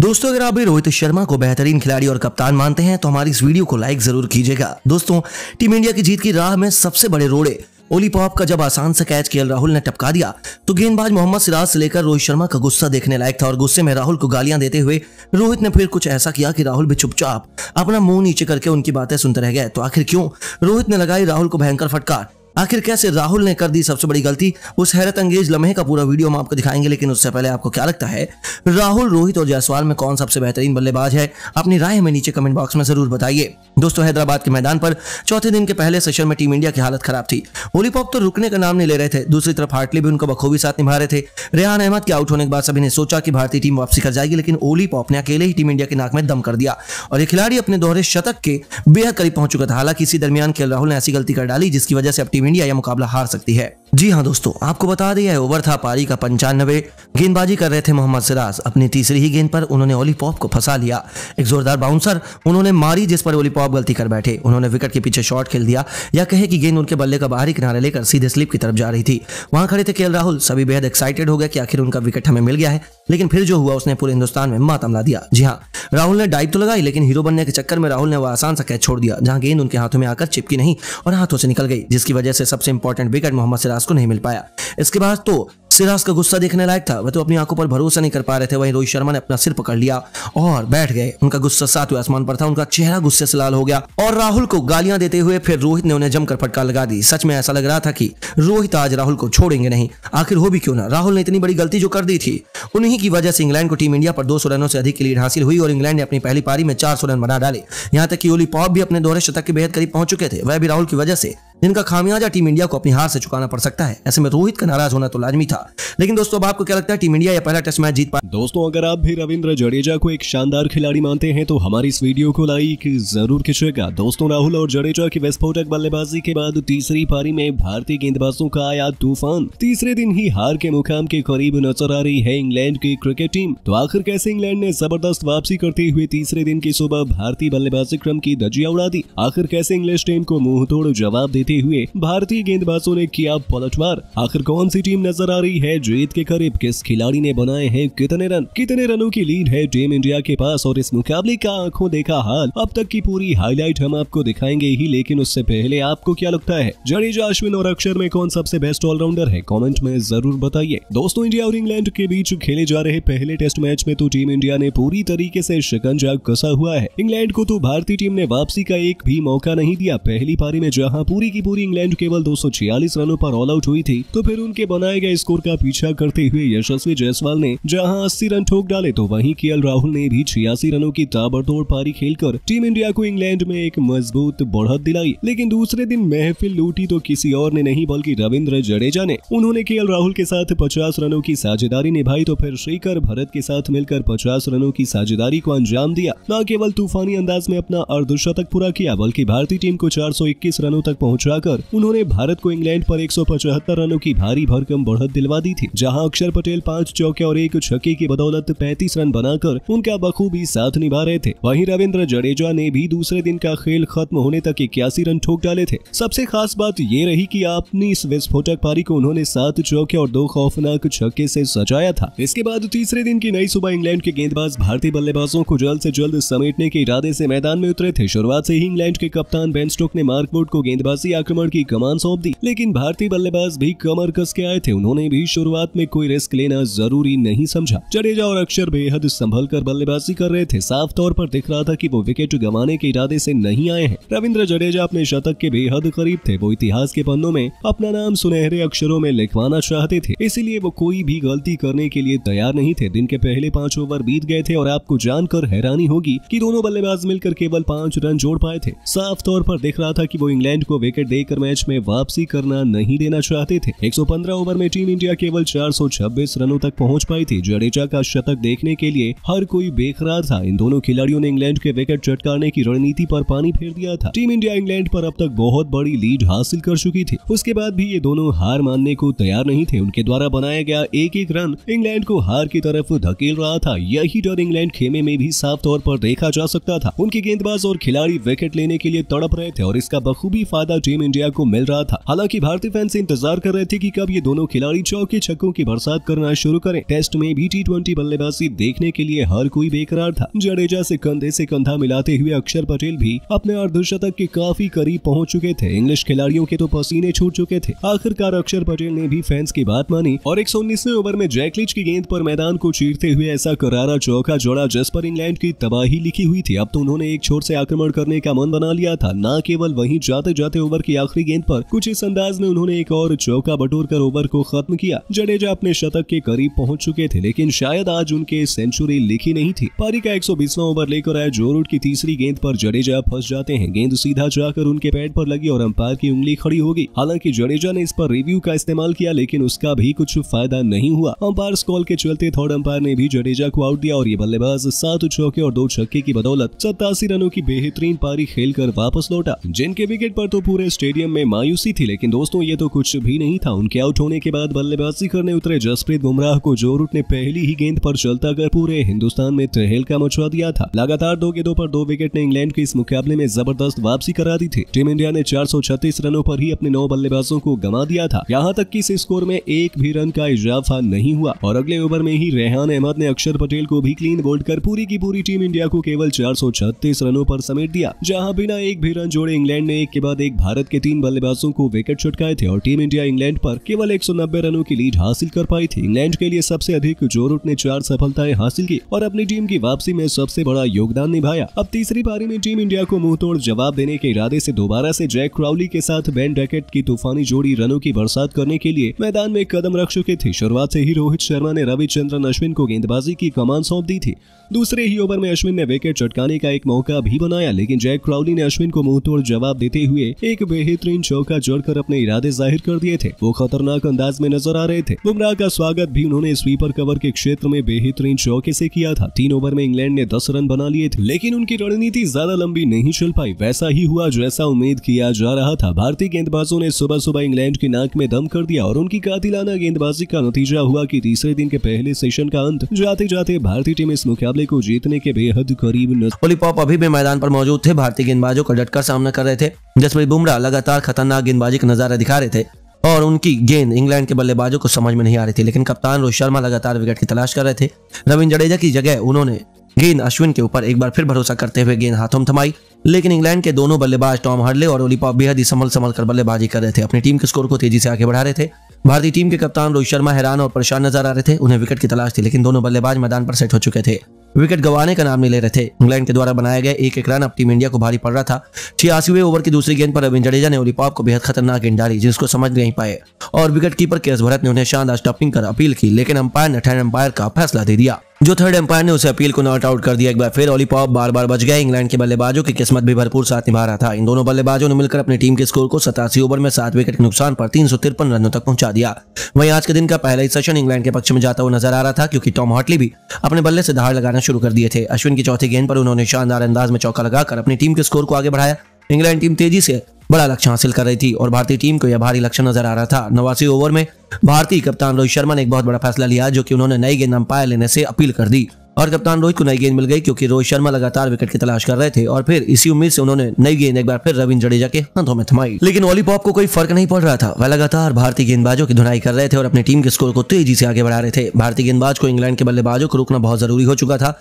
दोस्तों अगर आप भी रोहित शर्मा को बेहतरीन खिलाड़ी और कप्तान मानते हैं तो हमारी इस वीडियो को लाइक जरूर कीजिएगा दोस्तों टीम इंडिया की जीत की राह में सबसे बड़े रोड़े ओली पॉप का जब आसान से कैच के राहुल ने टपका दिया तो गेंदबाज मोहम्मद सिराज से लेकर रोहित शर्मा का गुस्सा देखने लायक था और गुस्से में राहुल को गालियां देते हुए रोहित ने फिर कुछ ऐसा किया कि राहुल भी चुपचाप अपना मुंह नीचे करके उनकी बातें सुनते रह गए तो आखिर क्यों रोहित ने लगाई राहुल को भयंकर फटकार आखिर कैसे राहुल ने कर दी सबसे बड़ी गलती उस हैरत अंगेज लम्हे का पूरा वीडियो हम आपको दिखाएंगे लेकिन उससे पहले आपको क्या लगता है राहुल रोहित और जायसवाल में कौन सबसे बेहतरीन बल्लेबाज है अपनी राय हमें नीचे कमेंट बॉक्स में जरूर बताइए दोस्तों हैदराबाद के मैदान पर चौथे दिन के पहले सेशन में टीम इंडिया की हालत खराब थी ओलीपॉप तो रुकने का नाम नहीं ले रहे थे दूसरी तरफ हार्टली भी उनका बखूबी साथ निभा रहे थे रेहान अहमद के आउट होने के बाद सभी ने सोचा कि भारतीय टीम वापसी कर जाएगी लेकिन ओली पॉप ने अकेले ही टीम इंडिया के नाक में दम कर दिया और ये खिलाड़ी अपने दोहरे शतक के बेहद करीब पहुंच चुका था हालांकि इसी दरमियान के राहुल ने ऐसी गलती कर डाली जिसकी वजह से अब टीम टीम इंडिया यह मुकाबला हार सकती है जी हाँ दोस्तों आपको बता दिया है ओवर था पारी का पंचानबे गेंदबाजी कर रहे थे मोहम्मद सिराज अपनी तीसरी ही गेंद पर उन्होंने ओलीपॉप को फंसा लिया एक जोरदार बाउंसर उन्होंने मारी जिस पर ओलीपॉप गलती कर बैठे उन्होंने विकेट के पीछे शॉट खेल दिया या कहे कि गेंद उनके बल्ले का बाहरी किनारे लेकर सीधे स्लिप की तरफ जा रही थी वहां खड़े थे के राहुल सभी बेहद एक्साइटेड हो गए कि आखिर उनका विकेट हमें मिल गया है लेकिन फिर जो हुआ उसने पूरे हिंदुस्तान में मातम ला दिया जी हाँ राहुल ने डाइव तो लगाई लेकिन हीरो बनने के चक्कर में राहुल ने वह आसान सा कैच छोड़ दिया जहां गेंद उनके हाथों में आकर चिपकी नहीं और हाथों से निकल गई जिसकी वजह से सबसे इंपॉर्टेंट विकेट मोहम्मद सिराज सिराज को नहीं मिल पाया इसके बाद तो सिराज का गुस्सा देखने लायक था वह तो अपनी आंखों पर भरोसा नहीं कर पा रहे थे वहीं रोहित शर्मा ने अपना सिर पकड़ लिया और बैठ गए उनका गुस्सा सातवें आसमान पर था उनका चेहरा गुस्से से लाल हो गया और राहुल को गालियां देते हुए फिर रोहित ने उन्हें जमकर फटकार लगा दी सच में ऐसा लग रहा था कि रोहित आज राहुल को छोड़ेंगे नहीं आखिर हो भी क्यों ना राहुल ने इतनी बड़ी गलती जो कर दी थी उन्हीं की वजह से इंग्लैंड को टीम इंडिया पर दो रनों से अधिक की लीड हासिल हुई और इंग्लैंड ने अपनी पहली पारी में चार रन बना डाले यहाँ तक की ओली पॉप भी अपने दोहरे शतक के बेहद करीब पहुंच चुके थे वह भी राहुल की वजह से जिनका खामियाजा टीम इंडिया को अपनी हार से चुकाना पड़ सकता है ऐसे में रोहित का नाराज होना तो लाजमी था लेकिन दोस्तों अब आपको क्या लगता है टीम इंडिया यह पहला टेस्ट मैच जीत पाए दोस्तों अगर आप भी रविंद्र जडेजा को एक शानदार खिलाड़ी मानते हैं तो हमारी इस वीडियो को लाइक जरूर खींचेगा दोस्तों राहुल और जडेजा की विस्फोटक बल्लेबाजी के बाद तीसरी पारी में भारतीय गेंदबाजों का आया तूफान तीसरे दिन ही हार के मुकाम के करीब नजर आ रही है इंग्लैंड की क्रिकेट टीम तो आखिर कैसे इंग्लैंड ने जबरदस्त वापसी करते हुए तीसरे दिन की सुबह भारतीय बल्लेबाजी क्रम की दजिया उड़ा दी आखिर कैसे इंग्लिश टीम को मुंह तोड़ जवाब दे देते हुए भारतीय गेंदबाजों ने किया पलटवार आखिर कौन सी टीम नजर आ रही है जीत के करीब किस खिलाड़ी ने बनाए हैं कितने रन कितने रनों की लीड है टीम इंडिया के पास और इस मुकाबले का आंखों देखा हाल अब तक की पूरी हाईलाइट हम आपको दिखाएंगे ही लेकिन उससे पहले आपको क्या लगता है जडेजा अश्विन और अक्षर में कौन सबसे बेस्ट ऑलराउंडर है कॉमेंट में जरूर बताइए दोस्तों इंडिया और इंग्लैंड के बीच खेले जा रहे पहले टेस्ट मैच में तो टीम इंडिया ने पूरी तरीके से शिकंजा कसा हुआ है इंग्लैंड को तो भारतीय टीम ने वापसी का एक भी मौका नहीं दिया पहली पारी में जहां पूरी की पूरी इंग्लैंड केवल दो रनों पर ऑल आउट हुई थी तो फिर उनके बनाए गए स्कोर का पीछा करते हुए यशस्वी जायसवाल ने जहां अस्सी रन ठोक डाले तो वहीं के राहुल ने भी छियासी रनों की ताबड़तोड़ पारी खेलकर टीम इंडिया को इंग्लैंड में एक मजबूत बढ़त दिलाई लेकिन दूसरे दिन महफिल लूटी तो किसी और ने नहीं बल्कि रविंद्र जडेजा ने उन्होंने के राहुल के साथ पचास रनों की साझेदारी निभाई तो फिर श्रीकर भरत के साथ मिलकर पचास रनों की साझेदारी को अंजाम दिया न केवल तूफानी अंदाज में अपना अर्धशतक पूरा किया बल्कि भारतीय टीम को चार रनों तक पहुँचा पहुंचाकर उन्होंने भारत को इंग्लैंड पर एक रनों की भारी भरकम बढ़त दिलवा दी थी जहां अक्षर पटेल पांच चौके और एक छक्के की बदौलत 35 रन बनाकर उनका बखूबी साथ निभा रहे थे वहीं रविंद्र जडेजा ने भी दूसरे दिन का खेल खत्म होने तक इक्यासी रन ठोक डाले थे सबसे खास बात ये रही की अपनी इस विस्फोटक पारी को उन्होंने सात चौके और दो खौफनाक छक्के से सजाया था इसके बाद तीसरे दिन की नई सुबह इंग्लैंड के गेंदबाज भारतीय बल्लेबाजों को जल्द से जल्द समेटने के इरादे से मैदान में उतरे थे शुरुआत से ही इंग्लैंड के कप्तान बेन स्टोक ने मार्कवुड को गेंदबाजी आक्रमण की कमान सौंप दी लेकिन भारतीय बल्लेबाज भी कमर कस के आए थे उन्होंने भी शुरुआत में कोई रिस्क लेना जरूरी नहीं समझा जडेजा और अक्षर बेहद संभल कर बल्लेबाजी कर रहे थे साफ तौर पर दिख रहा था कि वो विकेट गंवाने के इरादे से नहीं आए हैं रविंद्र जडेजा अपने शतक के बेहद करीब थे वो इतिहास के पन्नों में अपना नाम सुनहरे अक्षरों में लिखवाना चाहते थे इसीलिए वो कोई भी गलती करने के लिए तैयार नहीं थे दिन के पहले पांच ओवर बीत गए थे और आपको जानकर हैरानी होगी कि दोनों बल्लेबाज मिलकर केवल पांच रन जोड़ पाए थे साफ तौर पर दिख रहा था कि वो इंग्लैंड को विकेट विकेट देकर मैच में वापसी करना नहीं देना चाहते थे 115 ओवर में टीम इंडिया केवल 426 रनों तक पहुंच पाई थी जडेजा का शतक देखने के लिए हर कोई बेखरार था इन दोनों खिलाड़ियों ने इंग्लैंड के विकेट चटकाने की रणनीति पर पानी फेर दिया था टीम इंडिया इंग्लैंड पर अब तक बहुत बड़ी लीड हासिल कर चुकी थी उसके बाद भी ये दोनों हार मानने को तैयार नहीं थे उनके द्वारा बनाया गया एक एक रन इंग्लैंड को हार की तरफ धकेल रहा था यही डर इंग्लैंड खेमे में भी साफ तौर पर देखा जा सकता था उनके गेंदबाज और खिलाड़ी विकेट लेने के लिए तड़प रहे थे और इसका बखूबी फायदा टीम टीम इंडिया को मिल रहा था हालांकि भारतीय फैंस इंतजार कर रहे थे की कब ये दोनों खिलाड़ी चौके छक्कों की बरसात करना शुरू करें टेस्ट में भी टी बल्लेबाजी देखने के लिए हर कोई बेकरार था जडेजा से कंधे से कंधा मिलाते हुए अक्षर पटेल भी अपने अर्धशतक के काफी करीब पहुंच चुके थे इंग्लिश खिलाड़ियों के तो पसीने छूट चुके थे आखिरकार अक्षर पटेल ने भी फैंस की बात मानी और एक ओवर में जैकलिच की गेंद पर मैदान को चीरते हुए ऐसा करारा चौका जोड़ा जिस पर इंग्लैंड की तबाही लिखी हुई थी अब तो उन्होंने एक छोर से आक्रमण करने का मन बना लिया था न केवल वहीं जाते जाते ओवर की आखिरी गेंद पर कुछ इस अंदाज में उन्होंने एक और चौका बटोर कर ओवर को खत्म किया जडेजा अपने शतक के करीब पहुंच चुके थे लेकिन शायद आज उनके सेंचुरी लिखी नहीं थी पारी का एक ओवर लेकर आए जोरूट की तीसरी गेंद पर जडेजा फंस जाते हैं गेंद सीधा जाकर उनके पैड पर लगी और अंपायर की उंगली खड़ी होगी हालांकि जडेजा ने इस पर रिव्यू का इस्तेमाल किया लेकिन उसका भी कुछ फायदा नहीं हुआ अंपायर कॉल के चलते थर्ड अंपायर ने भी जडेजा को आउट दिया और ये बल्लेबाज सात चौके और दो छक्के की बदौलत सत्तासी रनों की बेहतरीन पारी खेलकर वापस लौटा जिनके विकेट पर तो पूरे स्टेडियम में मायूसी थी लेकिन दोस्तों ये तो कुछ भी नहीं था उनके आउट होने के बाद बल्लेबाजी करने उतरे जसप्रीत बुमराह को जोर ने पहली ही गेंद पर चलता कर पूरे हिंदुस्तान में तहलका मचवा दिया था लगातार दो गेंदों पर दो विकेट ने इंग्लैंड के इस मुकाबले में जबरदस्त वापसी करा दी थी टीम इंडिया ने चार रनों पर ही अपने नौ बल्लेबाजों को गवा दिया था यहाँ तक की इस स्कोर में एक भी रन का इजाफा नहीं हुआ और अगले ओवर में ही रेहान अहमद ने अक्षर पटेल को भी क्लीन बोल्ड कर पूरी की पूरी टीम इंडिया को केवल चार रनों पर समेट दिया जहाँ बिना एक भी रन जोड़े इंग्लैंड ने एक के बाद एक भारत भारत के तीन बल्लेबाजों को विकेट छुटकाए थे और टीम इंडिया इंग्लैंड पर केवल 190 रनों की लीड हासिल कर पाई थी इंग्लैंड के लिए सबसे अधिक जोरूट ने चार सफलताएं हासिल की और अपनी टीम की वापसी में सबसे बड़ा योगदान निभाया अब तीसरी पारी में टीम इंडिया को मुंहतोड़ जवाब देने के इरादे ऐसी दोबारा ऐसी जैक क्राउली के साथ बैन डैकेट की तूफानी जोड़ी रनों की बरसात करने के लिए मैदान में कदम रख चुके थे शुरुआत ऐसी ही रोहित शर्मा ने रविचंद्रन अश्विन को गेंदबाजी की कमान सौंप दी थी दूसरे ही ओवर में अश्विन ने विकेट चटकाने का एक मौका भी बनाया लेकिन जैक क्राउली ने अश्विन को मुंहतोड़ जवाब देते हुए एक बेहतरीन चौका जोड़कर अपने इरादे जाहिर कर दिए थे वो खतरनाक अंदाज में नजर आ रहे थे बुमराह का स्वागत भी उन्होंने स्वीपर कवर के क्षेत्र में बेहतरीन चौके ऐसी किया था तीन ओवर में इंग्लैंड ने दस रन बना लिए थे लेकिन उनकी रणनीति ज्यादा लंबी नहीं चल पाई वैसा ही हुआ जैसा उम्मीद किया जा रहा था भारतीय गेंदबाजों ने सुबह सुबह इंग्लैंड की नाक में दम कर दिया और उनकी कातिलाना गेंदबाजी का नतीजा हुआ कि तीसरे दिन के पहले सेशन का अंत जाते जाते भारतीय टीम इस मुकाबले को जीतने के बेहद करीब पॉप अभी भी मैदान पर मौजूद थे भारतीय गेंदबाजों का डटकर सामना कर रहे थे जसप्रीत बुमराह श्रीलंका लगातार खतरनाक गेंदबाजी का नजारा दिखा रहे थे और उनकी गेंद इंग्लैंड के बल्लेबाजों को समझ में नहीं आ रही थी लेकिन कप्तान रोहित शर्मा लगातार विकेट की तलाश कर रहे थे रविंद्र जडेजा की जगह उन्होंने गेंद अश्विन के ऊपर एक बार फिर भरोसा करते हुए गेंद हाथों में थमाई लेकिन इंग्लैंड के दोनों बल्लेबाज टॉम हर्डले और ओलीपॉप बेहद ही संभल संभल कर बल्लेबाजी कर रहे थे अपनी टीम के स्कोर को तेजी से आगे बढ़ा रहे थे भारतीय टीम के कप्तान रोहित शर्मा हैरान और परेशान नजर आ रहे थे उन्हें विकेट की तलाश थी लेकिन दोनों बल्लेबाज मैदान पर सेट हो चुके थे विकेट गंवाने का नाम नहीं ले रहे थे इंग्लैंड के द्वारा बनाया गया एक एक रन अब टीम इंडिया को भारी पड़ रहा था छियासीवे ओवर की दूसरी गेंद पर रविंद्र जडेजा ने ओलीपॉप को बेहद खतरनाक गेंद डाली जिसको समझ नहीं पाए और विकेट कीपर के भरत ने उन्हें शानदार स्टॉपिंग कर अपील की लेकिन अंपायर ने ठहर अंपायर का फैसला दे दिया जो थर्ड एम्पायर ने उसे अपील को नॉट आउट कर दिया एक बार फिर ओलीपॉप बार बार बच गए इंग्लैंड के बल्लेबाजों की किस्मत भी भरपूर साथ निभा रहा था इन दोनों बल्लेबाजों ने मिलकर अपनी टीम के स्कोर को सतासी ओवर में सात विकेट के नुकसान पर तीन रनों तक पहुंचा दिया वहीं आज के दिन का पहला ही सेशन इंग्लैंड के पक्ष में जाता हुआ नजर आ रहा था क्योंकि टॉम हॉटली भी अपने बल्ले से धार लगाना शुरू कर दिए थे अश्विन की चौथी गेंद पर उन्होंने शानदार अंदाज में चौका लगाकर अपनी टीम के स्कोर को आगे बढ़ाया इंग्लैंड टीम तेजी से बड़ा लक्ष्य हासिल कर रही थी और भारतीय टीम को यह भारी लक्ष्य नजर आ रहा था नवासी ओवर में भारतीय कप्तान रोहित शर्मा ने एक बहुत बड़ा फैसला लिया जो कि उन्होंने नई गेंद अंपायर लेने से अपील कर दी और कप्तान रोहित को नई गेंद मिल गई क्योंकि रोहित शर्मा लगातार विकेट की तलाश कर रहे थे और फिर इसी उम्मीद से उन्होंने नई गेंद एक बार फिर रविंद्र जडेजा के हाथों में थमाई लेकिन वॉलीपॉप को कोई फर्क नहीं पड़ रहा था वह लगातार भारतीय गेंदबाजों की धुनाई कर रहे थे और अपनी टीम के स्कोर को तेजी से आगे बढ़ा रहे थे भारतीय गेंदबाज को इंग्लैंड के बल्लेबाजों को रोकना बहुत जरूरी हो चुका था